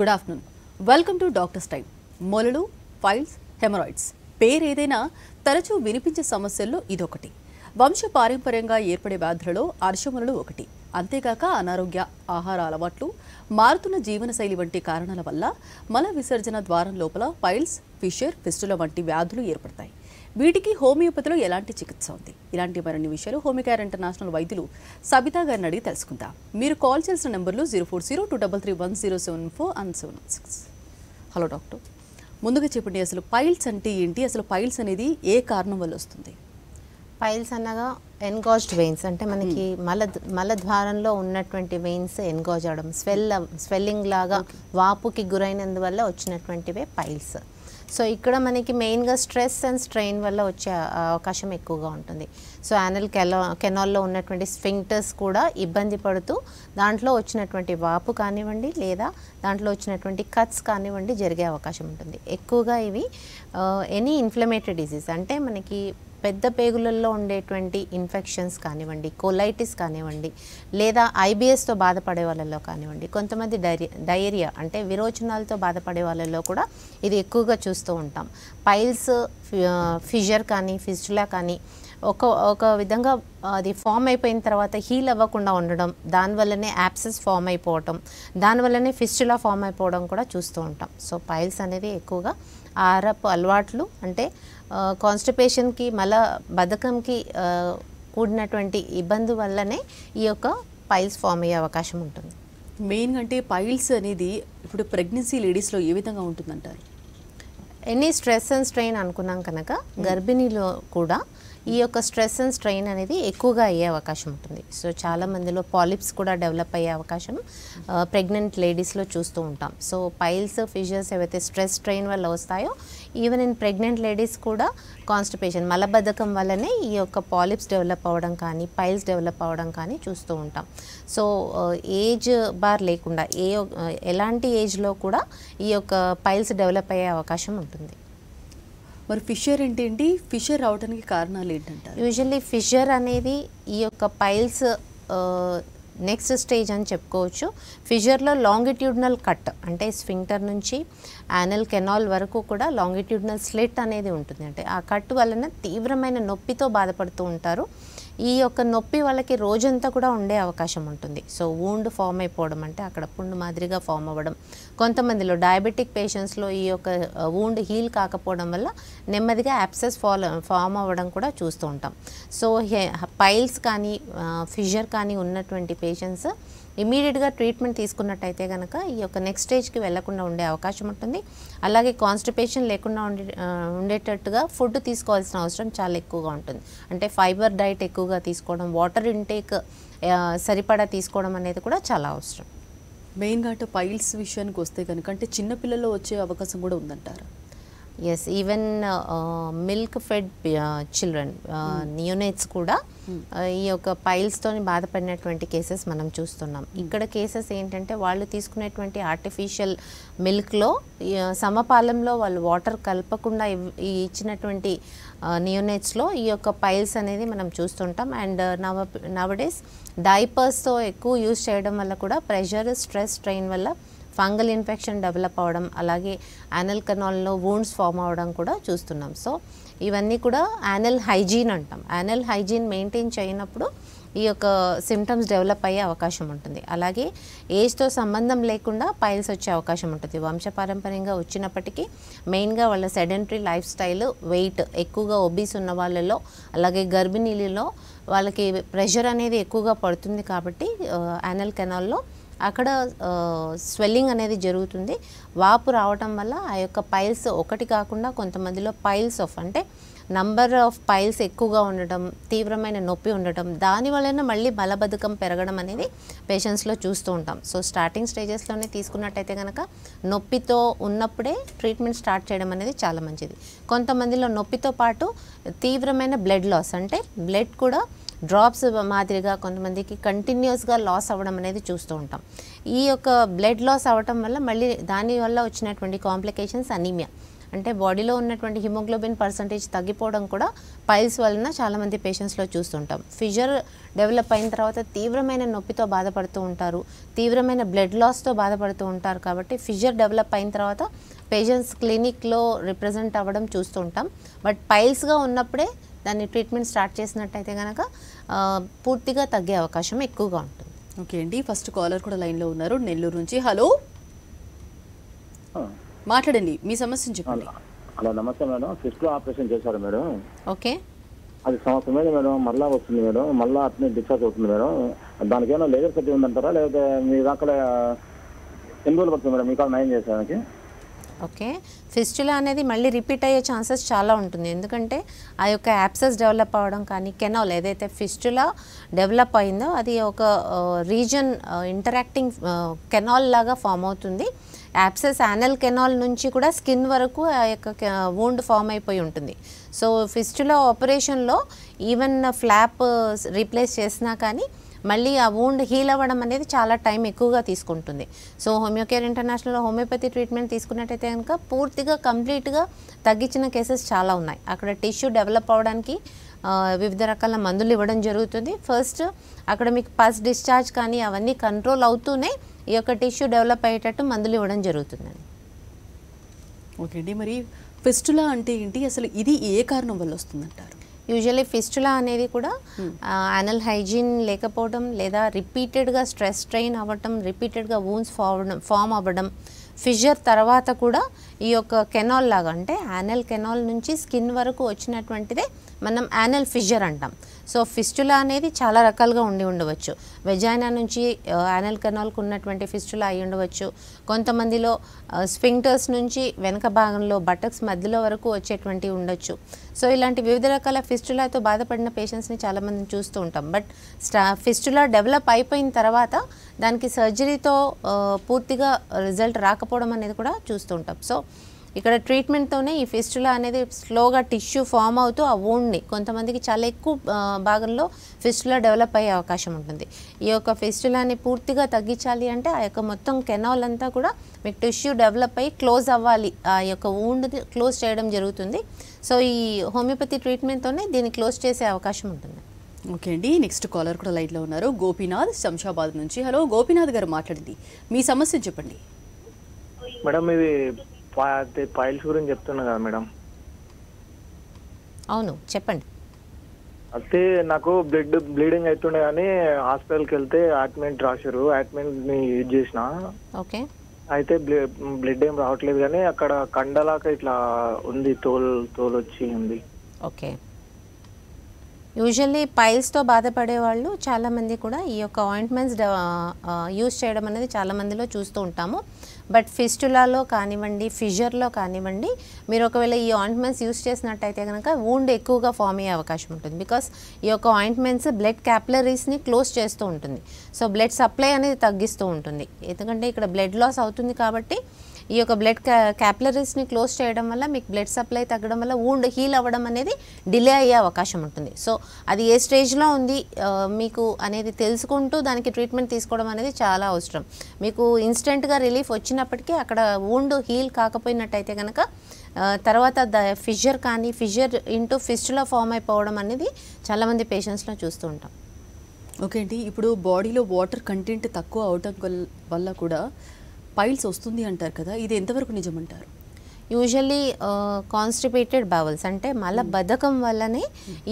Good afternoon welcome to doctor's time మొలలు piles hemorrhoids పేరేదైనా తరచూ వినిపించే సమస్యల్లో ఇదొకటి వంశ పారంపర్యంగా ఏర్పడే వ్యాధులలో అర్షమొలలు ఒకటి అంతేగాక అనారోగ్య ఆహార అలవాట్లు మారుతున్న జీవనశైలి వంటి కారణాల వల్ల మల విసర్జన ద్వారం లోపల ఫైల్స్ ఫిషర్ ఫిస్టుల వంటి వ్యాధులు ఏర్పడతాయి వీటికి హోమియోపతిలో ఎలాంటి చికిత్స ఉంది ఇలాంటి మరిన్ని విషయాలు హోమికేర్ ఇంటర్నేషనల్ వైద్యులు సబితా గారిని అడిగి తెలుసుకుందాం మీరు కాల్ చేసిన నెంబర్లు zero four zero two double three one zero seven four and seven six hello doctor ముందుగా చెప్పండి అసలు పైల్స్ అంటే ఏంటి అసలు పైల్స్ అనేది ఏ కారణం వల్ల వస్తుంది పైల్స్ అనగా ఎన్గాజ్డ్ వెయిన్స్ అంటే మనకి hmm. మల మలద్వారంలో ఉన్నటువంటి వెయిన్స్ ఎన్గాజ్ అవడం స్వెల్ స్వెల్లింగ్ లాగా వాపుకి గురైనందువల్ల వచ్చినటువంటివే పైల్స్ సో ఇక్కడ మనకి మెయిన్గా స్ట్రెస్ అండ్ స్ట్రెయిన్ వల్ల వచ్చే అవకాశం ఎక్కువగా ఉంటుంది సో యానల్ కెలా కెనాల్లో ఉన్నటువంటి స్ఫింక్టర్స్ కూడా ఇబ్బంది పడుతూ దాంట్లో వచ్చినటువంటి వాపు కానివ్వండి లేదా దాంట్లో వచ్చినటువంటి కట్స్ కానివ్వండి జరిగే అవకాశం ఉంటుంది ఎక్కువగా ఇవి ఎనీ ఇన్ఫ్లమేటరీ డిజీజ్ అంటే మనకి పెద్ద పేగులలో ఉండేటువంటి ఇన్ఫెక్షన్స్ కానివ్వండి కొలైటిస్ కానివ్వండి లేదా ఐబిఎస్తో బాధపడే వాళ్ళలో కానివ్వండి కొంతమంది డైరియా అంటే విరోచనాలతో బాధపడే వాళ్ళలో కూడా ఇది ఎక్కువగా చూస్తూ ఉంటాం పైల్స్ ఫిజర్ కానీ ఫిజులా కానీ ఒక ఒక విధంగా అది ఫామ్ అయిపోయిన తర్వాత హీల్ అవ్వకుండా ఉండడం దానివల్లనే యాప్సెస్ ఫామ్ అయిపోవటం దానివల్లనే ఫిస్టులా ఫామ్ అయిపోవడం కూడా చూస్తూ ఉంటాం సో పైల్స్ అనేది ఎక్కువగా ఆరపు అలవాట్లు అంటే కాన్స్టిపేషన్కి మల బద్ధకంకి కూడినటువంటి ఇబ్బంది వల్లనే ఈ యొక్క పైల్స్ ఫామ్ అయ్యే అవకాశం ఉంటుంది మెయిన్ అంటే పైల్స్ అనేది ఇప్పుడు ప్రెగ్నెన్సీ లేడీస్లో ఏ విధంగా ఉంటుందంటారు ఎనీ స్ట్రెస్ అండ్ స్ట్రెయిన్ అనుకున్నాం కనుక hmm. గర్భిణీలో కూడా ఈ యొక్క స్ట్రెస్ అండ్ స్ట్రెయిన్ అనేది ఎక్కువగా అయ్యే అవకాశం ఉంటుంది సో చాలా మందిలో పాలిప్స్ కూడా డెవలప్ అయ్యే అవకాశం ప్రెగ్నెంట్ లేడీస్లో చూస్తూ ఉంటాం సో పైల్స్ ఫిజర్స్ ఏవైతే స్ట్రెస్ స్ట్రెయిన్ వల్ల వస్తాయో ఈవెన్ ఇన్ ప్రెగ్నెంట్ లేడీస్ కూడా కాన్స్టిపేషన్ మలబద్ధకం వల్లనే ఈ యొక్క పాలిప్స్ డెవలప్ అవ్వడం కానీ పైల్స్ డెవలప్ అవ్వడం కానీ చూస్తూ ఉంటాం సో ఏజ్ బార్ లేకుండా ఏ uh, ఎలాంటి ఏజ్లో కూడా ఈ యొక్క పైల్స్ డెవలప్ అయ్యే అవకాశం ఉంటుంది మరి ఫిషర్ ఏంటి ఫిషర్ రావడానికి కారణాలు ఏంటంటే యూజువల్లీ ఫిషర్ అనేది ఈ యొక్క పైల్స్ నెక్స్ట్ స్టేజ్ అని చెప్పుకోవచ్చు ఫిజర్లో లాంగిట్యూడ్నల్ కట్ అంటే స్ఫింక్టర్ నుంచి యానల్ కెనాల్ వరకు కూడా లాంగిట్యూడ్నల్ స్లిట్ అనేది ఉంటుంది అంటే ఆ కట్ వలన తీవ్రమైన నొప్పితో బాధపడుతూ ఉంటారు ఈ యొక్క నొప్పి వాళ్ళకి రోజంతా కూడా ఉండే అవకాశం ఉంటుంది సో వూండ్ ఫామ్ అయిపోవడం అంటే అక్కడ పుండు మాదిరిగా ఫామ్ అవ్వడం కొంతమందిలో డయాబెటిక్ పేషెంట్స్లో ఈ యొక్క వూండ్ హీల్ కాకపోవడం వల్ల నెమ్మదిగా యాప్సెస్ ఫాలో ఫామ్ అవ్వడం కూడా చూస్తూ ఉంటాం సో పైల్స్ కానీ ఫిషర్ కానీ ఉన్నటువంటి పేషెంట్స్ ఇమీడియట్గా ట్రీట్మెంట్ తీసుకున్నట్టయితే కనుక ఈ యొక్క నెక్స్ట్ స్టేజ్కి వెళ్లకుండా ఉండే అవకాశం ఉంటుంది అలాగే కాన్స్టిపేషన్ లేకుండా ఉండే ఉండేటట్టుగా ఫుడ్ తీసుకోవాల్సిన అవసరం చాలా ఎక్కువగా ఉంటుంది అంటే ఫైబర్ డైట్ ఎక్కువగా తీసుకోవడం వాటర్ ఇంటేక్ సరిపడా తీసుకోవడం అనేది కూడా చాలా అవసరం మెయిన్గా అంటే పైల్స్ విషయానికి వస్తే కనుక అంటే చిన్నపిల్లల్లో వచ్చే అవకాశం కూడా ఉందంటారా yes even milk fed children neonates కూడా hmm. uh, ఈ యొక్క పైల్స్తో బాధపడినటువంటి కేసెస్ మనం చూస్తున్నాం hmm. ఇక్కడ కేసెస్ ఏంటంటే వాళ్ళు తీసుకునేటువంటి ఆర్టిఫిషియల్ మిల్క్లో uh, సమపాలంలో వాళ్ళు వాటర్ కలపకుండా ఇచ్చినటువంటి నియోనేట్స్లో uh, ఈ యొక్క పైల్స్ అనేది మనం చూస్తుంటాం అండ్ నవ నవడేస్ డైపర్స్తో ఎక్కువ యూజ్ చేయడం వల్ల కూడా ప్రెషర్ స్ట్రెస్ స్ట్రెయిన్ వల్ల ఫంగల్ ఇన్ఫెక్షన్ డెవలప్ అవ్వడం అలాగే యానల్ కనాల్లో వూండ్స్ ఫామ్ అవ్వడం కూడా చూస్తున్నాం సో ఇవన్నీ కూడా యానల్ హైజీన్ అంటాం యానల్ హైజీన్ మెయింటైన్ చేయనప్పుడు ఈ యొక్క సిమ్టమ్స్ డెవలప్ అయ్యే అవకాశం ఉంటుంది అలాగే ఏజ్తో సంబంధం లేకుండా పైల్స్ వచ్చే అవకాశం ఉంటుంది వంశపారంపర్యంగా వచ్చినప్పటికీ మెయిన్గా వాళ్ళ సెడెంటరీ లైఫ్ స్టైల్ వెయిట్ ఎక్కువగా ఒబీస్ ఉన్న వాళ్ళలో అలాగే గర్భిణీలలో వాళ్ళకి ప్రెషర్ అనేది ఎక్కువగా పడుతుంది కాబట్టి యానల్ కెనాల్లో అక్కడ స్వెల్లింగ్ అనేది జరుగుతుంది వాపు రావటం వల్ల ఆ యొక్క పైల్స్ ఒకటి కాకుండా కొంతమందిలో పైల్స్ ఆఫ్ అంటే నంబర్ ఆఫ్ పైల్స్ ఎక్కువగా ఉండటం తీవ్రమైన నొప్పి ఉండటం దాని వలన మళ్ళీ బలబద్ధకం పెరగడం అనేది పేషెంట్స్లో చూస్తూ ఉంటాం సో స్టార్టింగ్ స్టేజెస్లోనే తీసుకున్నట్టయితే కనుక నొప్పితో ఉన్నప్పుడే ట్రీట్మెంట్ స్టార్ట్ చేయడం అనేది చాలా మంచిది కొంతమందిలో నొప్పితో పాటు తీవ్రమైన బ్లడ్ లాస్ అంటే బ్లడ్ కూడా డ్రాప్స్ మాదిరిగా కొంతమందికి కంటిన్యూస్గా లాస్ అవ్వడం అనేది చూస్తూ ఉంటాం ఈ యొక్క బ్లడ్ లాస్ అవ్వటం వల్ల మళ్ళీ దానివల్ల వచ్చినటువంటి కాంప్లికేషన్స్ అనీమియా అంటే బాడీలో ఉన్నటువంటి హిమోగ్లోబిన్ పర్సంటేజ్ తగ్గిపోవడం కూడా పైల్స్ వలన చాలామంది పేషెంట్స్లో చూస్తుంటాం ఫిజర్ డెవలప్ అయిన తర్వాత తీవ్రమైన నొప్పితో బాధపడుతూ ఉంటారు తీవ్రమైన బ్లడ్ లాస్తో బాధపడుతూ ఉంటారు కాబట్టి ఫిజర్ డెవలప్ అయిన తర్వాత పేషెంట్స్ క్లినిక్లో రిప్రజెంట్ అవ్వడం చూస్తుంటాం బట్ పైల్స్గా ఉన్నప్పుడే దాన్ని ట్రీట్మెంట్ స్టార్ట్ చేసినట్టయితే కనుక పూర్తిగా తగ్గే అవకాశం ఎక్కువగా ఉంటుంది ఓకే అండి ఫస్ట్ కాలర్ కూడా లైన్లో ఉన్నారు నెల్లూరు నుంచి హలో మాట్లాడండి మీ సమస్యను చెప్పండి హలో నమస్తే మేడం సిస్ట్లో ఆపరేషన్ చేశారు మేడం ఓకే అది సంవత్సరం మీద మేడం మళ్ళా వస్తుంది మేడం మళ్ళా అట్నే డిశ్చార్జ్ అవుతుంది మేడం దానికి ఏమైనా లేజర్ కట్టి ఉందంటారా లేకపోతే మీ దాకా ఎన్ని రోజులు పడుతుంది మేడం మీ కాడ నయం చేసేదానికి ఓకే ఫిస్టుల అనేది మళ్ళీ రిపీట్ అయ్యే ఛాన్సెస్ చాలా ఉంటుంది ఎందుకంటే ఆ యొక్క యాప్సెస్ డెవలప్ అవ్వడం కానీ కెనాల్ ఏదైతే ఫిస్టుల డెవలప్ అయిందో అది ఒక రీజన్ ఇంటరాక్టింగ్ కెనాల్ లాగా ఫామ్ అవుతుంది యాప్సెస్ యానల్ కెనాల్ నుంచి కూడా స్కిన్ వరకు ఆ యొక్క వూండ్ ఫామ్ అయిపోయి ఉంటుంది సో ఫిస్టుల ఆపరేషన్లో ఈవెన్ ఫ్లాప్ రీప్లేస్ చేసినా కానీ మళ్ళీ ఆ వూండ్ హీల్ అవ్వడం అనేది చాలా టైం ఎక్కువగా తీసుకుంటుంది సో హోమియోకేర్ ఇంటర్నేషనల్లో హోమియోపతి ట్రీట్మెంట్ తీసుకున్నట్టయితే కనుక పూర్తిగా కంప్లీట్గా తగ్గించిన కేసెస్ చాలా ఉన్నాయి అక్కడ టిష్యూ డెవలప్ అవ్వడానికి వివిధ రకాల మందులు ఇవ్వడం జరుగుతుంది ఫస్ట్ అక్కడ మీకు పస్ డిశ్చార్జ్ కానీ అవన్నీ కంట్రోల్ అవుతూనే ఈ యొక్క టిష్యూ డెవలప్ అయ్యేటట్టు మందులు ఇవ్వడం జరుగుతుందండి ఓకే అండి మరి ఫెస్టులా అంటే ఏంటి అసలు ఇది ఏ కారణం వల్ల వస్తుందంట యూజువలీ ఫిస్టులా అనేది కూడా యానల్ hmm. హైజీన్ లేకపోవడం లేదా రిపీటెడ్గా స్ట్రెస్ స్ట్రెయిన్ అవ్వటం రిపీటెడ్గా వూన్స్ ఫావడం ఫామ్ అవ్వడం ఫిజర్ తర్వాత కూడా ఈ యొక్క కెనాల్ లాగా అంటే యానల్ కెనాల్ నుంచి స్కిన్ వరకు వచ్చినటువంటిదే మనం యానల్ ఫిజర్ అంటాం సో ఫిస్టులా అనేది చాలా రకాలుగా ఉండి ఉండవచ్చు వెజాయినా నుంచి యానల్ కెనాల్కు ఉన్నటువంటి ఫిస్టులా అయి ఉండవచ్చు కొంతమందిలో స్పింక్టర్స్ నుంచి వెనక భాగంలో బటక్స్ మధ్యలో వరకు వచ్చేటువంటి ఉండొచ్చు సో ఇలాంటి వివిధ రకాల ఫిస్టులాతో బాధపడిన పేషెంట్స్ని చాలామందిని చూస్తూ ఉంటాం బట్ స్టా ఫిస్టులా డెవలప్ అయిపోయిన తర్వాత దానికి సర్జరీతో పూర్తిగా రిజల్ట్ రాకపోవడం అనేది కూడా చూస్తూ ఉంటాం సో ఇక్కడ ట్రీట్మెంట్తోనే ఈ ఫిస్టులా అనేది స్లోగా టిష్యూ ఫామ్ అవుతూ ఆ వూండ్ని కొంతమందికి చాలా ఎక్కువ భాగంలో ఫిస్టులా డెవలప్ అయ్యే అవకాశం ఉంటుంది ఈ యొక్క ఫిస్టులాని పూర్తిగా తగ్గించాలి అంటే ఆ యొక్క మొత్తం కెనాల్ అంతా కూడా మీకు టిష్యూ డెవలప్ అయ్యి క్లోజ్ అవ్వాలి ఆ యొక్క వూండ్ని క్లోజ్ చేయడం జరుగుతుంది సో ఈ హోమియోపతి ట్రీట్మెంట్తోనే దీన్ని క్లోజ్ చేసే అవకాశం ఉంటుంది ఓకే అండి నెక్స్ట్ కాలర్ కూడా లైట్లో ఉన్నారు గోపీనాథ్ శంషాబాద్ నుంచి హలో గోపీనాథ్ గారు మాట్లాడింది మీ సమస్య చెప్పండి మేడం ఇది అదే పైల్స్ గురించి చెప్తున్నా కదా మేడం అవును చెప్పండి అయితే నాకు బ్లడ్ బ్లీడింగ్ అవుతుండే కానీ హాస్పిటల్కి వెళ్తే ఆట్మెంట్ రాశారు ఆట్మెంట్ ని యూజ్ చేసిన ఓకే అయితే బ్లడ్ ఏం రావట్లేదు కానీ అక్కడ కండలాక ఇట్లా ఉంది తోల్ తోలు వచ్చి ఉంది ఓకే యూజువల్లీ పైల్స్తో బాధపడే వాళ్ళు చాలామంది కూడా ఈ యొక్క ఆయింట్మెంట్స్ యూజ్ చేయడం అనేది చాలామందిలో చూస్తూ ఉంటాము బట్ ఫిస్టులాలో కానివ్వండి ఫిజర్లో కానివ్వండి మీరు ఒకవేళ ఈ ఆయింట్మెంట్స్ యూస్ చేసినట్టయితే కనుక ఊండ్ ఎక్కువగా ఫామ్ అయ్యే అవకాశం ఉంటుంది బికాస్ ఈ యొక్క ఆయింట్మెంట్స్ బ్లడ్ క్యాపిలరీస్ని క్లోజ్ చేస్తూ ఉంటుంది సో బ్లడ్ సప్లై అనేది తగ్గిస్తూ ఉంటుంది ఎందుకంటే ఇక్కడ బ్లడ్ లాస్ అవుతుంది కాబట్టి ఈ యొక్క బ్లడ్ క్యాపిలరీస్ని క్లోజ్ చేయడం వల్ల మీకు బ్లడ్ సప్లై తగ్గడం వల్ల ఊండ్ హీల్ అవ్వడం అనేది డిలే అయ్యే అవకాశం ఉంటుంది సో అది ఏ స్టేజ్లో ఉంది మీకు అనేది తెలుసుకుంటూ దానికి ట్రీట్మెంట్ తీసుకోవడం అనేది చాలా అవసరం మీకు ఇన్స్టెంట్గా రిలీఫ్ వచ్చినప్పటికీ అక్కడ ఊండ్ హీల్ కాకపోయినట్టయితే కనుక తర్వాత ద ఫిజర్ కానీ ఫిజర్ ఇంటూ ఫిస్ట్లో ఫామ్ అయిపోవడం అనేది చాలామంది పేషెంట్స్లో చూస్తూ ఉంటాం ఓకే అండి ఇప్పుడు బాడీలో వాటర్ కంటెంట్ తక్కువ అవటం వల్ల కూడా పైల్స్ వస్తుంది అంటారు కదా ఇది ఎంతవరకు నిజమంటారు యూజువల్లీ కాన్స్టిపేటెడ్ బవల్స్ అంటే మళ్ళీ hmm. బద్ధకం hmm. వల్లనే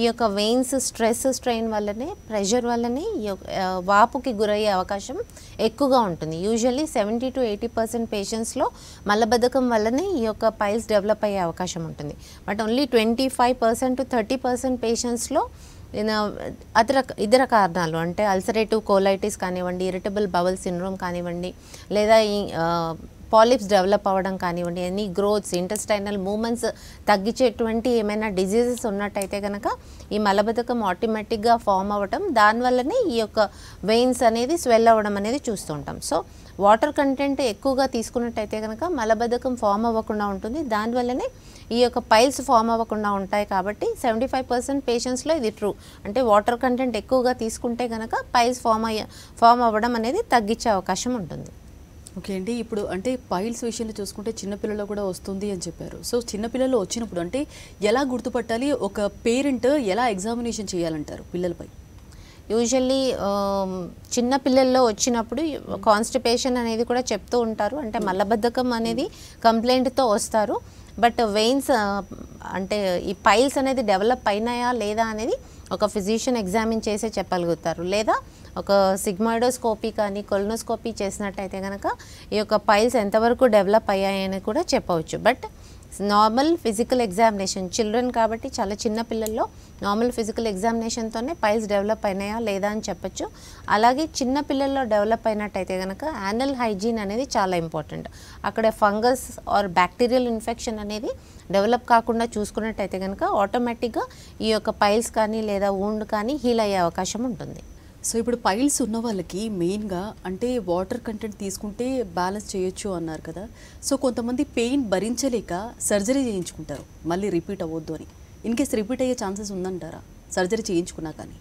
ఈ యొక్క వెయిన్స్ స్ట్రెస్ స్ట్రెయిన్ వల్లనే ప్రెషర్ వల్లనే ఈ యొక్క వాపుకి గురయ్యే అవకాశం ఎక్కువగా ఉంటుంది usually seventy to eighty percent పేషెంట్స్లో మలబద్ధకం వల్లనే ఈ యొక్క పైల్స్ డెవలప్ అయ్యే అవకాశం ఉంటుంది but only twenty five percent to thirty percent పేషెంట్స్లో నేను అతర ఇతర కారణాలు అంటే అల్సరేటివ్ కోలైటిస్ కానివ్వండి ఇరిటబుల్ బవల్ సిండ్రోమ్ కానివ్వండి లేదా పాలిప్స్ డెవలప్ అవ్వడం కానివ్వండి ఎనీ గ్రోత్స్ ఇంటెస్టైనల్ మూమెంట్స్ తగ్గించేటువంటి ఏమైనా డిజీజెస్ ఉన్నట్టయితే కనుక ఈ మలబద్ధకం ఆటోమేటిక్గా ఫామ్ అవ్వటం దానివల్లనే ఈ యొక్క వెయిన్స్ అనేది స్వెల్ అవ్వడం అనేది చూస్తుంటాం సో వాటర్ కంటెంట్ ఎక్కువగా తీసుకున్నట్టయితే కనుక మలబద్ధకం ఫామ్ అవ్వకుండా ఉంటుంది దానివల్లనే ఈ యొక్క పైల్స్ ఫామ్ అవ్వకుండా ఉంటాయి కాబట్టి సెవెంటీ ఫైవ్ పర్సెంట్ పేషెంట్స్లో ఇది ట్రూ అంటే వాటర్ కంటెంట్ ఎక్కువగా తీసుకుంటే కనుక పైల్స్ ఫామ్ అయ్యే ఫామ్ అవ్వడం అనేది తగ్గించే అవకాశం ఉంటుంది ఓకే అండి ఇప్పుడు అంటే పైల్స్ విషయంలో చూసుకుంటే చిన్నపిల్లలు కూడా వస్తుంది అని చెప్పారు సో చిన్నపిల్లలు వచ్చినప్పుడు అంటే ఎలా గుర్తుపట్టాలి ఒక పేరెంట్ ఎలా ఎగ్జామినేషన్ చేయాలంటారు పిల్లలపై యూజువల్లీ చిన్న పిల్లల్లో వచ్చినప్పుడు కాన్స్టిపేషన్ అనేది కూడా చెప్తూ ఉంటారు అంటే hmm. మలబద్ధకం hmm. అనేది కంప్లైంట్తో వస్తారు బట్ వెయిన్స్ అంటే ఈ పైల్స్ అనేది డెవలప్ అయినాయా లేదా అనేది ఒక ఫిజిషియన్ ఎగ్జామిన్ చేసే చెప్పగలుగుతారు లేదా ఒక సిగ్మాయిడోస్కోపీ కానీ కొలనోస్కోపీ చేసినట్టయితే కనుక ఈ యొక్క పైల్స్ ఎంతవరకు డెవలప్ అయ్యాయని కూడా చెప్పవచ్చు but normal physical examination children కాబట్టి చాలా చిన్న పిల్లల్లో నార్మల్ ఫిజికల్ ఎగ్జామినేషన్తోనే పైల్స్ డెవలప్ అయినాయా లేదా అని చెప్పచ్చు అలాగే చిన్న పిల్లల్లో డెవలప్ అయినట్టయితే కనుక యానల్ హైజీన్ అనేది చాలా ఇంపార్టెంట్ అక్కడ ఫంగస్ ఆర్ బ్యాక్టీరియల్ ఇన్ఫెక్షన్ అనేది డెవలప్ కాకుండా చూసుకున్నట్టయితే కనుక ఆటోమేటిక్గా ఈ యొక్క పైల్స్ కానీ లేదా ఊండ్ కానీ హీల్ అయ్యే అవకాశం ఉంటుంది సో ఇప్పుడు పైల్స్ ఉన్న వాళ్ళకి మెయిన్గా అంటే వాటర్ కంటెంట్ తీసుకుంటే బ్యాలెన్స్ చేయొచ్చు అన్నారు కదా సో కొంతమంది పెయిన్ భరించలేక సర్జరీ చేయించుకుంటారు మళ్ళీ రిపీట్ అవ్వద్దు అని ఇన్ కేస్ రిపీట్ అయ్యే ఛాన్సెస్ ఉందంటారా సర్జరీ చేయించుకున్నా కానీ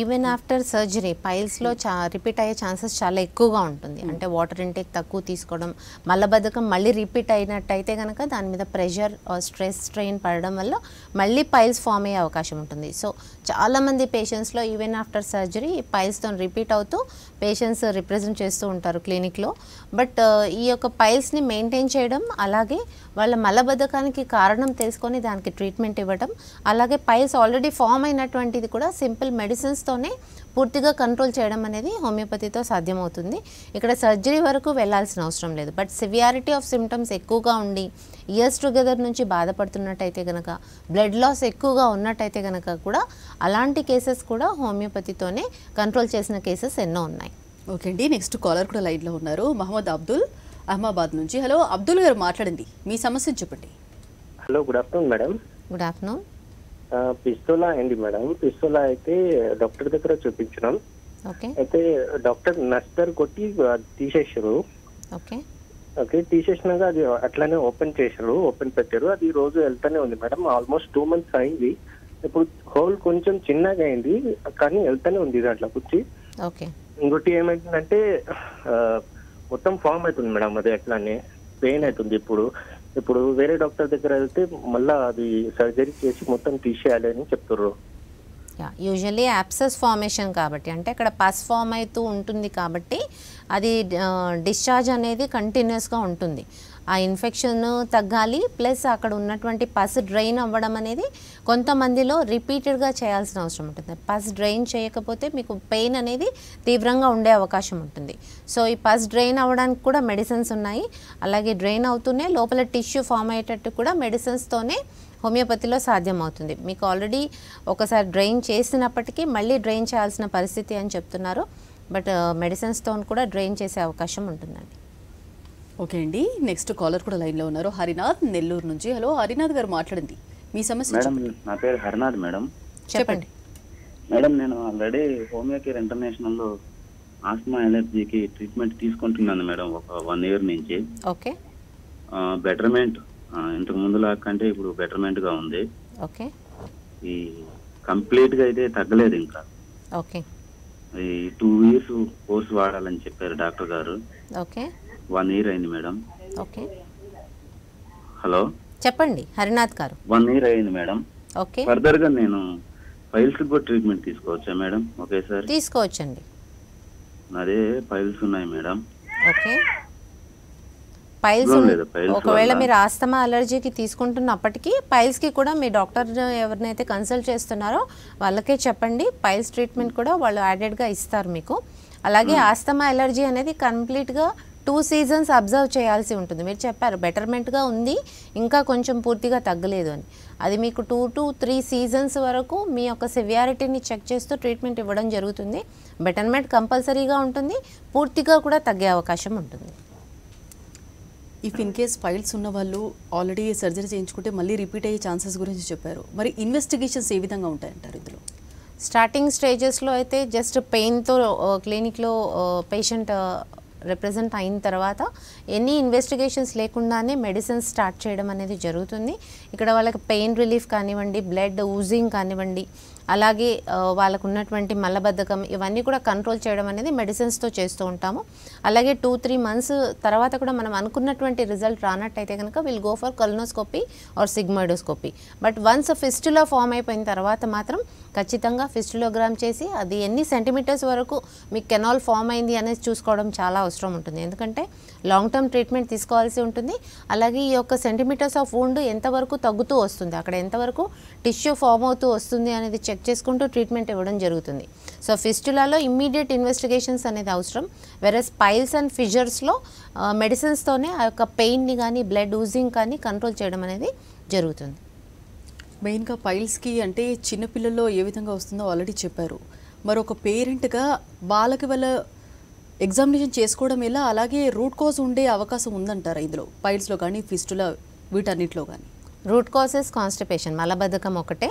ఈవెన్ ఆఫ్టర్ సర్జరీ పైల్స్లో చా రిపీట్ అయ్యే ఛాన్సెస్ చాలా ఎక్కువగా ఉంటుంది hmm. అంటే వాటర్ ఇంటేక్ తక్కువ తీసుకోవడం మలబద్ధకం మళ్ళీ రిపీట్ అయినట్టయితే కనుక దాని మీద ప్రెషర్ స్ట్రెస్ స్ట్రెయిన్ పడడం వల్ల మళ్ళీ పైల్స్ ఫామ్ అయ్యే అవకాశం ఉంటుంది సో చాలామంది పేషెంట్స్లో ఈవెన్ ఆఫ్టర్ సర్జరీ పైల్స్తో రిపీట్ అవుతూ పేషెంట్స్ రిప్రజెంట్ చేస్తూ ఉంటారు క్లినిక్లో బట్ uh, ఈ యొక్క పైల్స్ని మెయింటైన్ చేయడం అలాగే వాళ్ళ మలబద్ధకానికి కారణం తెలుసుకొని దానికి ట్రీట్మెంట్ ఇవ్వడం అలాగే పైల్స్ ఆల్రెడీ ఫామ్ అయినటువంటిది కూడా సింపుల్ మెడిసిన్స్తోనే పూర్తిగా కంట్రోల్ చేయడం అనేది హోమియోపతితో సాధ్యమవుతుంది ఇక్కడ సర్జరీ వరకు వెళ్లాల్సిన అవసరం లేదు బట్ సివియారిటీ ఆఫ్ సిమ్టమ్స్ ఎక్కువగా ఉండి ఇయర్స్ టుగెదర్ నుంచి బాధపడుతున్నట్టయితే కనుక బ్లడ్ లాస్ ఎక్కువగా ఉన్నట్టయితే కనుక కూడా అలాంటి కేసెస్ కూడా హోమియోపతితోనే కంట్రోల్ చేసిన కేసెస్ ఎన్నో ఉన్నాయి ఓకే అండి నెక్స్ట్ కాలర్ కూడా లైన్లో ఉన్నారు మహమ్మద్ అబ్దుల్ అహ్మాబాద్ నుంచి హలో అబ్దుల్ గారు మాట్లాడండి మీ సమస్య చెప్పండి hello good afternoon madam good afternoon fistula అండి మేడం పిస్తోలా అయితే డాక్టర్ దగ్గర చూపించినాం అయితే డాక్టర్ నష్టర్ కొట్టి తీసేసారు ఓకే తీసేసినాక అది అట్లానే ఓపెన్ చేశారు ఓపెన్ పెట్టారు అది రోజు వెళ్తానే ఉంది మేడం ఆల్మోస్ట్ టూ మంత్స్ అయింది ఇప్పుడు హోల్ కొంచెం చిన్నగా అయింది కానీ వెళ్తానే ఉంది దాంట్లో కూర్చి ఇంకోటి ఏమైతుందంటే మొత్తం ఫామ్ అవుతుంది మేడం అది అట్లానే పెయిన్ అవుతుంది ఇప్పుడు ఇప్పుడు వేరే డాక్టర్ దగ్గర వెళ్తే మళ్ళీ అది సర్జరీ చేసి మొత్తం తీసేయాలి అని చెప్తుర్రు యూజువల్లీ యాప్సెస్ ఫార్మేషన్ కాబట్టి అంటే అక్కడ పస్ ఫామ్ అవుతూ ఉంటుంది కాబట్టి అది డిశ్చార్జ్ అనేది కంటిన్యూస్గా ఉంటుంది ఆ ఇన్ఫెక్షన్ తగ్గాలి ప్లస్ అక్కడ ఉన్నటువంటి పస్ డ్రైన్ అవ్వడం అనేది కొంతమందిలో రిపీటెడ్గా చేయాల్సిన అవసరం ఉంటుంది పస్ డ్రైన్ చేయకపోతే మీకు పెయిన్ అనేది తీవ్రంగా ఉండే అవకాశం ఉంటుంది సో ఈ పస్ డ్రైన్ అవ్వడానికి కూడా మెడిసిన్స్ ఉన్నాయి అలాగే డ్రైన్ అవుతూనే లోపల టిష్యూ ఫామ్ అయ్యేటట్టు కూడా మెడిసిన్స్తోనే హోమియోపతిలో సాధ్యమవుతుంది మీకు ఆల్రెడీ ఒకసారి డ్రైన్ చేసినప్పటికీ మళ్ళీ డ్రైన్ చేయాల్సిన పరిస్థితి అని చెప్తున్నారు బట్ మెడిసిన్స్తో uh, కూడా డ్రైన్ చేసే అవకాశం ఉంటుందండి ఓకే అండి నెక్స్ట్ కాలర్ కూడా లైన్ లో ఉన్నారు హరినాథ్ నెల్లూరు నుంచి హలో హరినాథ్ గారు మాట్లాడింది మీ సమస్య మేడం నా పేరు హరినాథ్ మేడం చెప్పండి మేడం నేను ఆల్రెడీ హోమియో కేర్ ఇంటర్నేషనల్ లో ఆస్మా ఎలర్జీకి ట్రీట్మెంట్ తీసుకుంటున్నాను మేడం ఒక వన్ ఇయర్ నుంచి ఓకే బెటర్మెంట్ ఇంతకు ముందు కంటే ఇప్పుడు బెటర్మెంట్ గా ఉంది ఓకే ఈ కంప్లీట్ గా అయితే తగ్గలేదు ఇంకా ఓకే ఈ టూ ఇయర్స్ కోర్స్ వాడాలని చెప్పారు డాక్టర్ గారు ఓకే వన్ ఇయర్ అయింది మేడం ఓకే హలో చెప్పండి హరినాథ్ గారు వన్ ఇయర్ అయింది మేడం ఓకే ఫర్దర్ గా నేను ఫైల్స్ కూడా ట్రీట్మెంట్ తీసుకోవచ్చా మేడం ఓకే సార్ తీసుకోవచ్చండి అదే ఫైల్స్ ఉన్నాయి మేడం ఓకే పైల్స్ ఒకవేళ మీరు ఆస్తమా అలర్జీకి తీసుకుంటున్నప్పటికీ పైల్స్కి కూడా మీ డాక్టర్ ఎవరినైతే కన్సల్ట్ చేస్తున్నారో వాళ్ళకే చెప్పండి పైల్స్ ట్రీట్మెంట్ కూడా వాళ్ళు యాడెడ్గా ఇస్తారు మీకు అలాగే ఆస్తమా అలర్జీ అనేది కంప్లీట్గా టూ సీజన్స్ అబ్జర్వ్ చేయాల్సి ఉంటుంది మీరు చెప్పారు బెటర్మెంట్గా ఉంది ఇంకా కొంచెం పూర్తిగా తగ్గలేదు అని అది మీకు టూ టు త్రీ సీజన్స్ వరకు మీ యొక్క సివియారిటీని చెక్ చేస్తూ ట్రీట్మెంట్ ఇవ్వడం జరుగుతుంది బెటర్మెంట్ కంపల్సరీగా ఉంటుంది పూర్తిగా కూడా తగ్గే అవకాశం ఉంటుంది ఇఫ్ ఇన్ కేస్ ఫైల్స్ ఉన్న వాళ్ళు ఆల్రెడీ సర్జరీ చేయించుకుంటే మళ్ళీ రిపీట్ అయ్యే ఛాన్సెస్ గురించి చెప్పారు మరి ఇన్వెస్టిగేషన్స్ ఏ విధంగా ఉంటాయంటారు ఇందులో స్టార్టింగ్ స్టేజెస్లో అయితే జస్ట్ పెయిన్తో క్లినిక్లో పేషెంట్ రిప్రజెంట్ అయిన తర్వాత ఎన్ని ఇన్వెస్టిగేషన్స్ లేకుండానే మెడిసిన్స్ స్టార్ట్ చేయడం అనేది జరుగుతుంది ఇక్కడ వాళ్ళకి పెయిన్ రిలీఫ్ కానివ్వండి బ్లడ్ ఊజింగ్ కానివ్వండి అలాగే వాళ్ళకు ఉన్నటువంటి మలబద్ధకం ఇవన్నీ కూడా కంట్రోల్ చేయడం అనేది మెడిసిన్స్తో చేస్తూ ఉంటాము అలాగే టూ త్రీ మంత్స్ తర్వాత కూడా మనం అనుకున్నటువంటి రిజల్ట్ రానట్టయితే కనుక will go for colonoscopy or sigmoidoscopy but once ఫిస్ట్లో ఫామ్ అయిపోయిన తర్వాత మాత్రం ఖచ్చితంగా ఫిస్టులోగ్రామ్ చేసి అది ఎన్ని సెంటీమీటర్స్ వరకు మీకు కెనాల్ ఫామ్ అయింది అనేది చూసుకోవడం చాలా అవసరం ఉంటుంది ఎందుకంటే లాంగ్ టర్మ్ ట్రీట్మెంట్ తీసుకోవాల్సి ఉంటుంది అలాగే ఈ యొక్క సెంటీమీటర్స్ ఆఫ్ వూండ్ ఎంతవరకు తగ్గుతూ వస్తుంది అక్కడ ఎంతవరకు టిష్యూ ఫామ్ అవుతూ వస్తుంది అనేది చెక్ చెక్ చేసుకుంటూ ట్రీట్మెంట్ ఇవ్వడం జరుగుతుంది సో ఫిస్టులాలో ఇమ్మీడియట్ ఇన్వెస్టిగేషన్స్ అనేది అవసరం వెరస్ పైల్స్ అండ్ ఫిజర్స్లో మెడిసిన్స్తోనే ఆ యొక్క పెయిన్ని కానీ బ్లడ్ ఊజింగ్ కానీ కంట్రోల్ చేయడం అనేది జరుగుతుంది మెయిన్గా పైల్స్కి అంటే చిన్నపిల్లల్లో ఏ విధంగా వస్తుందో ఆల్రెడీ చెప్పారు మరొక పేరెంట్గా వాళ్ళకి వల్ల ఎగ్జామినేషన్ చేసుకోవడం ఎలా అలాగే రూట్ కోజ్ ఉండే అవకాశం ఉందంటారా ఇందులో పైల్స్లో కానీ ఫిస్టుల వీటన్నిటిలో కానీ రూట్ కాజెస్ కాన్స్టిపేషన్ మలబద్ధకం ఒకటే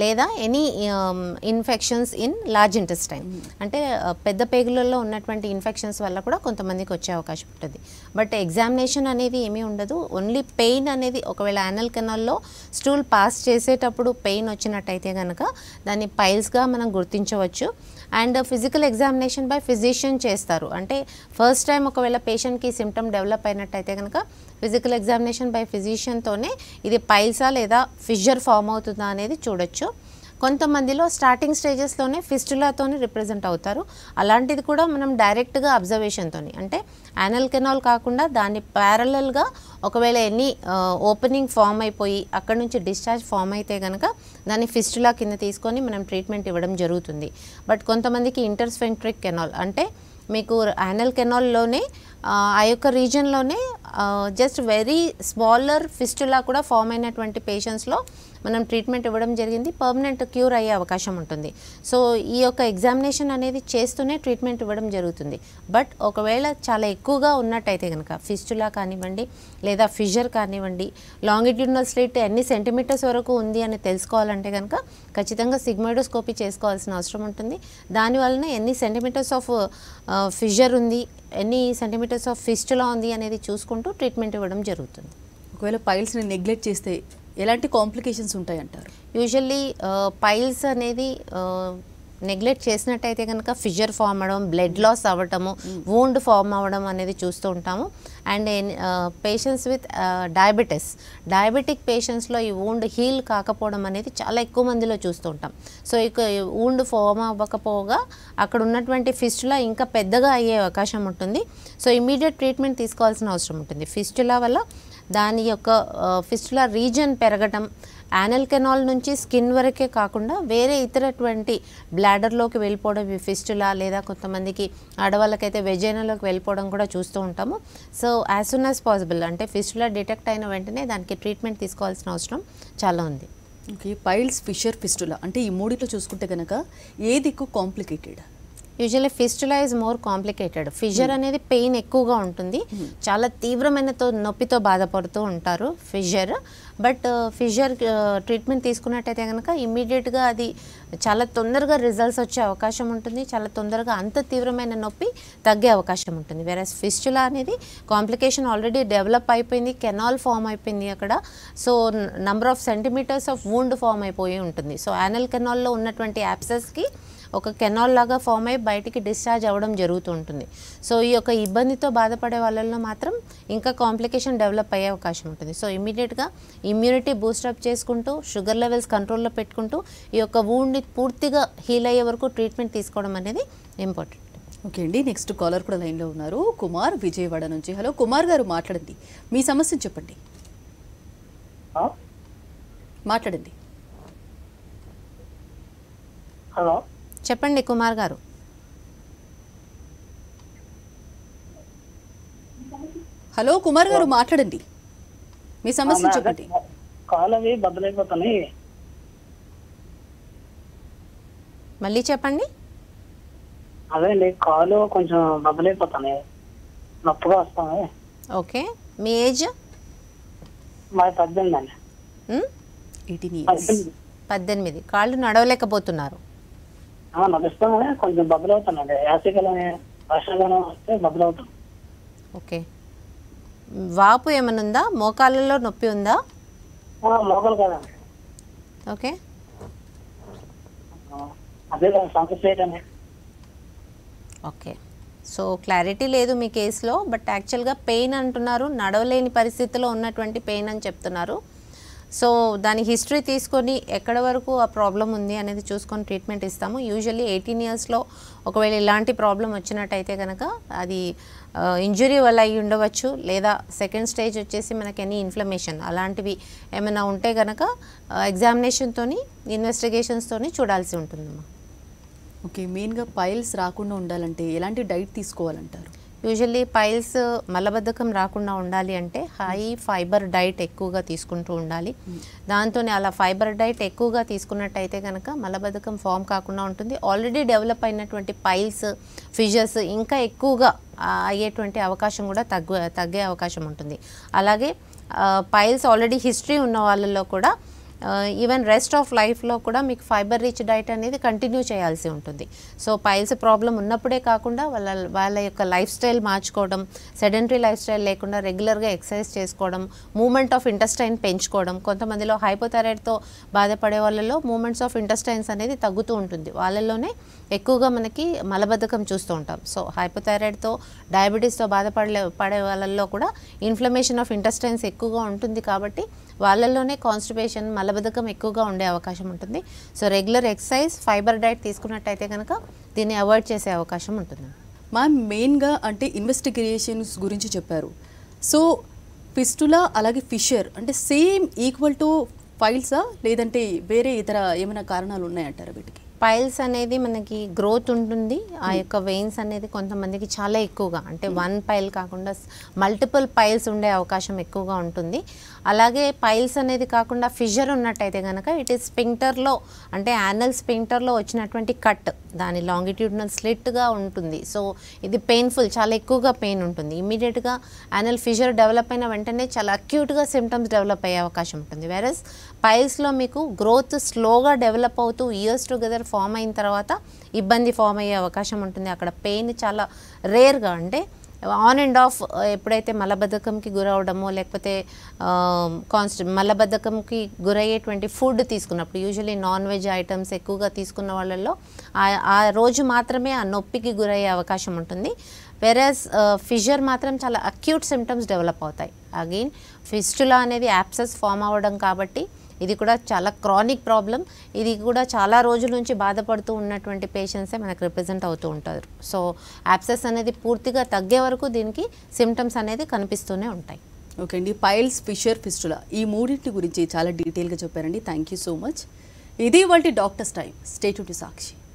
లేదా any infections in large intestine అంటే uh, పెద్ద పేగులలో ఉన్నటువంటి ఇన్ఫెక్షన్స్ వల్ల కూడా కొంతమందికి వచ్చే అవకాశం ఉంటుంది బట్ ఎగ్జామినేషన్ అనేది ఏమీ ఉండదు ఓన్లీ పెయిన్ అనేది ఒకవేళ యానల్ కెనాల్లో స్టూల్ పాస్ చేసేటప్పుడు పెయిన్ వచ్చినట్టయితే కనుక దాన్ని పైల్స్గా మనం గుర్తించవచ్చు and physical examination by physician చేస్తారు అంటే ఫస్ట్ టైం ఒకవేళ పేషెంట్కి సిమ్టమ్ డెవలప్ అయినట్టయితే కనుక ఫిజికల్ ఎగ్జామినేషన్ బై ఫిజిషియన్తోనే ఇది పైల్సా లేదా ఫిషర్ ఫామ్ అవుతుందా అనేది చూడొచ్చు కొంతమందిలో స్టార్టింగ్ స్టేజెస్లోనే ఫిస్టులాతోని రిప్రజెంట్ అవుతారు అలాంటిది కూడా మనం డైరెక్ట్గా అబ్జర్వేషన్తో అంటే యానల్ కెనాల్ కాకుండా దాన్ని ప్యారలల్గా ఒకవేళ ఎన్ని ఓపెనింగ్ ఫామ్ అయిపోయి అక్కడ నుంచి డిశ్చార్జ్ ఫామ్ అయితే కనుక దాన్ని ఫిస్టులా కింద తీసుకొని మనం ట్రీట్మెంట్ ఇవ్వడం జరుగుతుంది బట్ కొంతమందికి ఇంటర్స్వెంట్రిక్ కెనాల్ అంటే మీకు యానల్ కెనాల్లోనే uh, ఆ యొక్క రీజన్లోనే జస్ట్ వెరీ స్మాలర్ ఫిస్టులా కూడా ఫామ్ అయినటువంటి పేషెంట్స్లో మనం ట్రీట్మెంట్ ఇవ్వడం జరిగింది పర్మనెంట్ క్యూర్ అయ్యే అవకాశం ఉంటుంది సో ఈ యొక్క ఎగ్జామినేషన్ అనేది చేస్తూనే ట్రీట్మెంట్ ఇవ్వడం జరుగుతుంది బట్ ఒకవేళ చాలా ఎక్కువగా ఉన్నట్టయితే కనుక ఫిస్టులా కానివ్వండి లేదా ఫిజర్ కానివ్వండి లాంగిట్యూడినల్ స్లిట్ ఎన్ని సెంటీమీటర్స్ వరకు ఉంది అని తెలుసుకోవాలంటే కనుక ఖచ్చితంగా సిగ్మైడోస్కోపీ చేసుకోవాల్సిన అవసరం ఉంటుంది దానివల్ల ఎన్ని సెంటీమీటర్స్ ఆఫ్ ఫిజర్ ఉంది ఎన్ని సెంటీమీటర్స్ ఆఫ్ ఫిస్టులా ఉంది అనేది చూసుకుంటూ ట్రీట్మెంట్ ఇవ్వడం జరుగుతుంది ఒకవేళ పైల్స్ని నెగ్లెక్ట్ చేస్తే ఎలాంటి కాంప్లికేషన్స్ ఉంటాయి అంటారు యూజువల్లీ పైల్స్ అనేది నెగ్లెక్ట్ చేసినట్టయితే కనుక ఫిజర్ ఫామ్ అవ్వడం బ్లడ్ లాస్ hmm. అవ్వటము వూండ్ hmm. ఫామ్ అవ్వడం అనేది చూస్తూ ఉంటాము and patients with diabetes diabetic పేషెంట్స్లో ఈ వూండ్ హీల్ కాకపోవడం అనేది చాలా ఎక్కువ మందిలో చూస్తూ ఉంటాం సో ఇక వూండ్ ఫామ్ అవ్వకపోగా అక్కడ ఉన్నటువంటి ఫిస్టులా ఇంకా పెద్దగా అయ్యే అవకాశం ఉంటుంది సో ఇమీడియట్ ట్రీట్మెంట్ తీసుకోవాల్సిన అవసరం ఉంటుంది ఫిస్టులా వల్ల దాని యొక్క ఫిస్టుల రీజన్ పెరగటం యానల్ కెనాల్ నుంచి స్కిన్ వరకే కాకుండా వేరే ఇతరటువంటి బ్లాడర్లోకి వెళ్ళిపోవడం ఫిస్టులా లేదా కొంతమందికి ఆడవాళ్ళకైతే వెజైనాలోకి వెళ్ళిపోవడం కూడా చూస్తూ ఉంటాము so as soon as possible అంటే ఫిస్టులా డిటెక్ట్ అయిన వెంటనే దానికి ట్రీట్మెంట్ తీసుకోవాల్సిన అవసరం చాలా ఉంది ఓకే పైల్స్ ఫిషర్ ఫిస్టులా అంటే ఈ మూడిట్లో చూసుకుంటే కనుక ఏది ఎక్కువ complicated usually fistula is more complicated fissure అనేది పెయిన్ ఎక్కువగా ఉంటుంది hmm. చాలా తీవ్రమైన నొప్పితో బాధపడుతూ ఉంటారు ఫిజర్ బట్ ఫిజర్ ట్రీట్మెంట్ తీసుకున్నట్టయితే కనుక ఇమ్మీడియట్గా అది చాలా తొందరగా రిజల్ట్స్ వచ్చే అవకాశం ఉంటుంది చాలా తొందరగా అంత తీవ్రమైన నొప్పి తగ్గే అవకాశం ఉంటుంది వేరే ఫిస్టులా అనేది కాంప్లికేషన్ ఆల్రెడీ డెవలప్ అయిపోయింది కెనాల్ ఫామ్ అయిపోయింది అక్కడ so number of centimetres of wound form అయిపోయి ఉంటుంది సో యానల్ కెనాల్లో ఉన్నటువంటి యాప్సెస్కి ఒక కెనాల్ లాగా ఫామ్ అయ్యి బయటికి డిశ్చార్జ్ అవ్వడం జరుగుతూ ఉంటుంది సో ఈ యొక్క ఇబ్బందితో బాధపడే వాళ్ళల్లో మాత్రం ఇంకా కాంప్లికేషన్ డెవలప్ అయ్యే అవకాశం ఉంటుంది సో ఇమీడియట్గా ఇమ్యూనిటీ బూస్టప్ చేసుకుంటూ షుగర్ లెవెల్స్ కంట్రోల్లో పెట్టుకుంటూ ఈ యొక్క వూండ్ని పూర్తిగా హీల్ అయ్యే వరకు ట్రీట్మెంట్ తీసుకోవడం అనేది ఇంపార్టెంట్ ఓకే అండి నెక్స్ట్ కాలర్ కూడా లైన్లో ఉన్నారు కుమార్ విజయవాడ నుంచి హలో కుమార్ గారు మాట్లాడండి మీ సమస్య చెప్పండి మాట్లాడండి హలో చెప్పండి కుమార్ గారు హలో కుమార్ గారు మాట్లాడండి మీ సమస్య చెప్పండి కాలవి మళ్ళీ చెప్పండి అదే కాలు కొంచెం బదులైపోతున్నాయి నొప్పిగా వస్తాయి ఓకే మీ ఏజ్ మాది పద్దెనిమిది అండి పద్దెనిమిది కాళ్ళు నడవలేకపోతున్నారు నడుస్తాము కొంచెం వస్తే ఓకే వాపు ఏమైనా ఉందా మోకాళ్ళలో నొప్పి ఉందా మోకాలు ఓకే అదే ఓకే సో క్లారిటీ లేదు మీ కేసులో బట్ యాక్చువల్గా పెయిన్ అంటున్నారు నడవలేని పరిస్థితిలో ఉన్నటువంటి పెయిన్ అని చెప్తున్నారు సో దాని హిస్టరీ తీసుకొని ఎక్కడ వరకు ఆ ప్రాబ్లం ఉంది అనేది చూసుకొని ట్రీట్మెంట్ ఇస్తాము యూజువల్లీ ఎయిటీన్ ఇయర్స్లో ఒకవేళ ఇలాంటి ప్రాబ్లం వచ్చినట్టయితే కనుక అది ఇంజురీ వల్ల అయి ఉండవచ్చు లేదా సెకండ్ స్టేజ్ వచ్చేసి మనకి ఎనీ ఇన్ఫ్లమేషన్ అలాంటివి ఏమైనా ఉంటే కనుక ఎగ్జామినేషన్తో ఇన్వెస్టిగేషన్స్తో చూడాల్సి ఉంటుందమ్మా ఓకే మెయిన్గా పైల్స్ రాకుండా ఉండాలంటే ఎలాంటి డైట్ తీసుకోవాలంటారు యూజువల్లీ పైల్స్ మలబద్ధకం రాకుండా ఉండాలి అంటే హై ఫైబర్ డైట్ ఎక్కువగా తీసుకుంటూ ఉండాలి దాంతోనే అలా ఫైబర్ డైట్ ఎక్కువగా తీసుకున్నట్టయితే కనుక మలబద్ధకం ఫామ్ కాకుండా ఉంటుంది ఆల్రెడీ డెవలప్ అయినటువంటి పైల్స్ ఫిజర్స్ ఇంకా ఎక్కువగా అయ్యేటువంటి అవకాశం కూడా తగ్గు తగ్గే అవకాశం ఉంటుంది అలాగే పైల్స్ ఆల్రెడీ హిస్టరీ ఉన్న వాళ్ళలో కూడా ఈవెన్ రెస్ట్ ఆఫ్ లైఫ్లో కూడా మీకు ఫైబర్ రిచ్ డైట్ అనేది కంటిన్యూ చేయాల్సి ఉంటుంది సో పైల్స్ ప్రాబ్లం ఉన్నప్పుడే కాకుండా వాళ్ళ వాళ్ళ యొక్క లైఫ్ స్టైల్ మార్చుకోవడం సెడెంటరీ లైఫ్ స్టైల్ లేకుండా రెగ్యులర్గా ఎక్సర్సైజ్ చేసుకోవడం మూమెంట్ ఆఫ్ ఇంటస్టైన్ పెంచుకోవడం కొంతమందిలో హైపోథైరాయిడ్తో బాధపడే వాళ్ళలో మూమెంట్స్ ఆఫ్ ఇంటస్టైన్స్ అనేది తగ్గుతూ ఉంటుంది వాళ్ళలోనే ఎక్కువగా మనకి మలబద్ధకం చూస్తూ ఉంటాం సో హైపోథైరాయిడ్తో డయాబెటీస్తో బాధపడలే పడే వాళ్ళల్లో కూడా ఇన్ఫ్లమేషన్ ఆఫ్ ఇంటస్టైన్స్ ఎక్కువగా ఉంటుంది కాబట్టి వాళ్ళల్లోనే కాన్స్టిపేషన్ మలబద్ధకం ఎక్కువగా ఉండే అవకాశం ఉంటుంది so regular exercise fibre diet తీసుకున్నట్టయితే కనుక దీన్ని అవాయిడ్ చేసే అవకాశం ఉంటుంది మ్యామ్ మెయిన్గా అంటే ఇన్వెస్టిగేషన్స్ గురించి చెప్పారు సో పిస్టులా అలాగే ఫిషర్ అంటే సేమ్ ఈక్వల్ టు ఫైల్సా లేదంటే వేరే ఇతర ఏమైనా కారణాలు ఉన్నాయంటారు వీటికి పైల్స్ అనేది మనకి గ్రోత్ ఉంటుంది ఆ hmm. యొక్క వెయిన్స్ అనేది కొంతమందికి చాలా ఎక్కువగా అంటే వన్ hmm. పైల్ కాకుండా మల్టిపుల్ పైల్స్ ఉండే అవకాశం ఎక్కువగా ఉంటుంది అలాగే పైల్స్ అనేది కాకుండా ఫిషర్ ఉన్నట్టయితే కనుక ఇట్ ఈస్ స్పింక్టర్లో అంటే యానల్ స్పింక్టర్లో వచ్చినటువంటి కట్ దాని లాంగిట్యూడ్నల్ స్లిట్గా ఉంటుంది సో ఇది పెయిన్ఫుల్ చాలా ఎక్కువగా పెయిన్ ఉంటుంది ఇమీడియట్గా యానల్ ఫిషర్ డెవలప్ అయిన వెంటనే చాలా అక్యూట్గా సిమ్టమ్స్ డెవలప్ అయ్యే అవకాశం ఉంటుంది వేరస్ పైల్స్లో మీకు గ్రోత్ స్లోగా డెవలప్ అవుతూ ఇయర్స్ టుగెదర్ ఫామ్ అయిన తర్వాత ఇబ్బంది ఫామ్ అయ్యే అవకాశం ఉంటుంది అక్కడ పెయిన్ చాలా రేర్గా అంటే ఆన్ అండ్ ఆఫ్ ఎప్పుడైతే మలబద్ధకంకి గురవడమో లేకపోతే కాన్స్ట మలబద్ధకంకి గురయ్యేటువంటి ఫుడ్ తీసుకున్నప్పుడు యూజువలీ నాన్ వెజ్ ఐటమ్స్ ఎక్కువగా తీసుకున్న వాళ్ళల్లో ఆ రోజు మాత్రమే ఆ నొప్పికి గురయ్యే అవకాశం ఉంటుంది వెరాజ్ ఫిషర్ uh, మాత్రం చాలా అక్యూట్ సిమ్టమ్స్ డెవలప్ అవుతాయి అగైన్ ఫిస్టులా అనేది యాప్సెస్ ఫామ్ అవ్వడం కాబట్టి ఇది కూడా చాలా క్రానిక్ ప్రాబ్లం ఇది కూడా చాలా రోజుల నుంచి బాధపడుతూ ఉన్నటువంటి పేషెంట్సే మనకు రిప్రజెంట్ అవుతూ ఉంటారు సో యాప్సెస్ అనేది పూర్తిగా తగ్గే వరకు దీనికి సిమ్టమ్స్ అనేది కనిపిస్తూనే ఉంటాయి ఓకే అండి పైల్స్ ఫిషర్ ఫిస్టులా ఈ మూడింటి గురించి చాలా డీటెయిల్గా చెప్పారండి థ్యాంక్ సో మచ్ ఇది వాళ్ళ డాక్టర్స్ టైం స్టేట్ సాక్షి